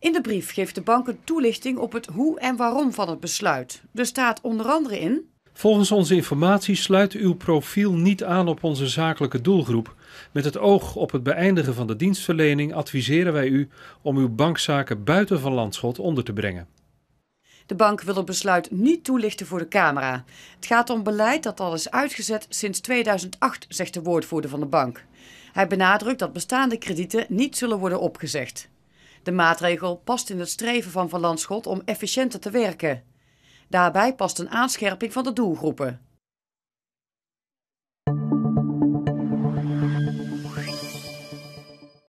In de brief geeft de bank een toelichting op het hoe en waarom van het besluit. Er staat onder andere in. Volgens onze informatie sluit uw profiel niet aan op onze zakelijke doelgroep. Met het oog op het beëindigen van de dienstverlening adviseren wij u om uw bankzaken buiten Van Landschot onder te brengen. De bank wil het besluit niet toelichten voor de Camera. Het gaat om beleid dat al is uitgezet sinds 2008, zegt de woordvoerder van de bank. Hij benadrukt dat bestaande kredieten niet zullen worden opgezegd. De maatregel past in het streven van Van Landschot om efficiënter te werken. Daarbij past een aanscherping van de doelgroepen.